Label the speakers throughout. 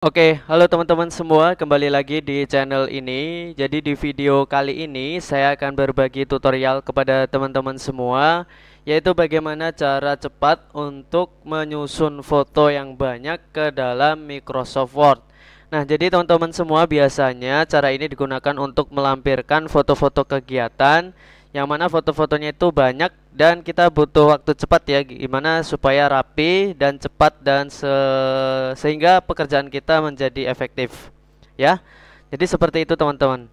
Speaker 1: Oke, halo teman-teman semua, kembali lagi di channel ini. Jadi di video kali ini saya akan berbagi tutorial kepada teman-teman semua yaitu bagaimana cara cepat untuk menyusun foto yang banyak ke dalam Microsoft Word. Nah, jadi teman-teman semua biasanya cara ini digunakan untuk melampirkan foto-foto kegiatan yang mana foto-fotonya itu banyak dan kita butuh waktu cepat ya gimana supaya rapi dan cepat dan se sehingga pekerjaan kita menjadi efektif ya jadi seperti itu teman-teman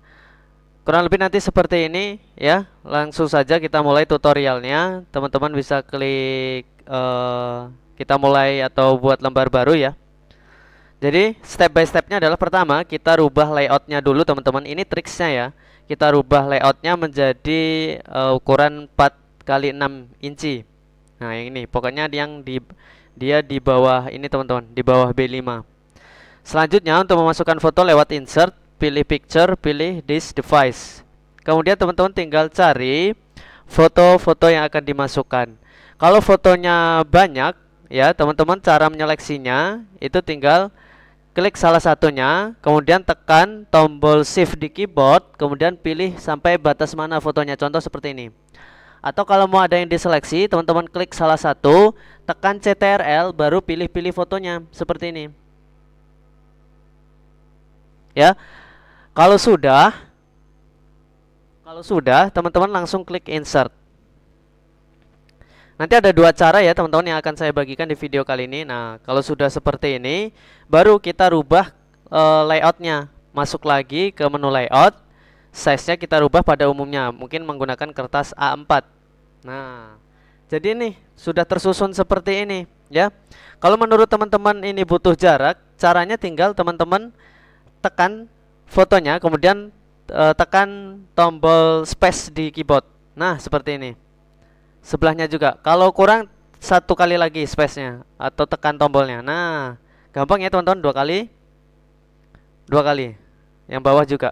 Speaker 1: kurang lebih nanti seperti ini ya langsung saja kita mulai tutorialnya teman-teman bisa klik uh, kita mulai atau buat lembar baru ya jadi step by stepnya adalah pertama kita rubah layoutnya dulu teman-teman. Ini triksnya ya. Kita rubah layoutnya menjadi uh, ukuran 4 kali 6 inci. Nah yang ini pokoknya yang di dia di bawah ini teman-teman di bawah B5. Selanjutnya untuk memasukkan foto lewat insert pilih picture pilih this device. Kemudian teman-teman tinggal cari foto-foto yang akan dimasukkan. Kalau fotonya banyak ya teman-teman cara menyeleksinya itu tinggal klik salah satunya, kemudian tekan tombol shift di keyboard, kemudian pilih sampai batas mana fotonya. Contoh seperti ini. Atau kalau mau ada yang diseleksi, teman-teman klik salah satu, tekan CTRL baru pilih-pilih fotonya seperti ini. Ya. Kalau sudah kalau sudah, teman-teman langsung klik insert. Nanti ada dua cara ya teman-teman yang akan saya bagikan di video kali ini. Nah, kalau sudah seperti ini, baru kita rubah e, layoutnya. Masuk lagi ke menu layout, size-nya kita rubah pada umumnya, mungkin menggunakan kertas A4. Nah, jadi ini sudah tersusun seperti ini ya. Kalau menurut teman-teman ini butuh jarak, caranya tinggal teman-teman tekan fotonya, kemudian e, tekan tombol space di keyboard. Nah, seperti ini sebelahnya juga. Kalau kurang satu kali lagi space-nya atau tekan tombolnya. Nah, gampang ya teman-teman dua kali. Dua kali. Yang bawah juga.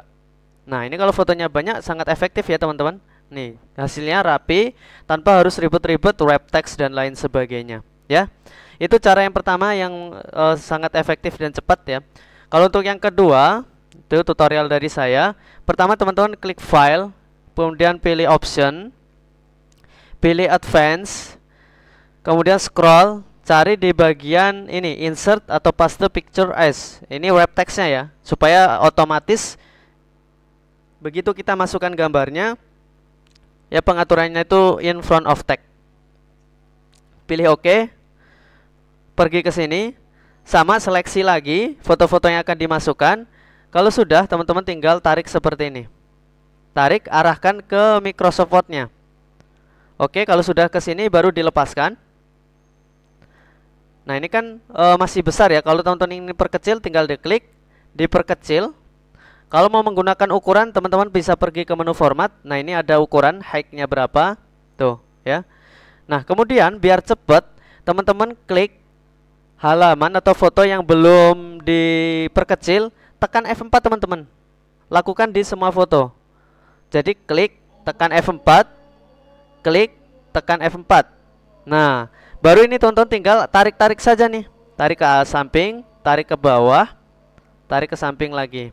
Speaker 1: Nah, ini kalau fotonya banyak sangat efektif ya teman-teman. Nih, hasilnya rapi tanpa harus ribet-ribet wrap text dan lain sebagainya, ya. Itu cara yang pertama yang uh, sangat efektif dan cepat ya. Kalau untuk yang kedua, itu tutorial dari saya. Pertama teman-teman klik file, kemudian pilih option, pilih advance kemudian scroll cari di bagian ini insert atau paste picture as ini web textnya ya supaya otomatis begitu kita masukkan gambarnya ya pengaturannya itu in front of text pilih oke OK, pergi ke sini sama seleksi lagi foto-foto yang akan dimasukkan kalau sudah teman-teman tinggal tarik seperti ini tarik arahkan ke Microsoft Word-nya Oke, kalau sudah ke sini baru dilepaskan. Nah, ini kan e, masih besar ya. Kalau teman-teman ingin perkecil tinggal diklik diperkecil. Kalau mau menggunakan ukuran, teman-teman bisa pergi ke menu format. Nah, ini ada ukuran height-nya berapa. Tuh, ya. Nah, kemudian biar cepat, teman-teman klik halaman atau foto yang belum diperkecil, tekan F4, teman-teman. Lakukan di semua foto. Jadi klik, tekan F4, klik tekan F4 nah baru ini tonton tinggal tarik-tarik saja nih tarik ke samping tarik ke bawah tarik ke samping lagi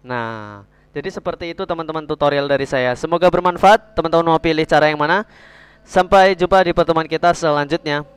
Speaker 1: nah jadi seperti itu teman-teman tutorial dari saya semoga bermanfaat teman-teman mau pilih cara yang mana sampai jumpa di pertemuan kita selanjutnya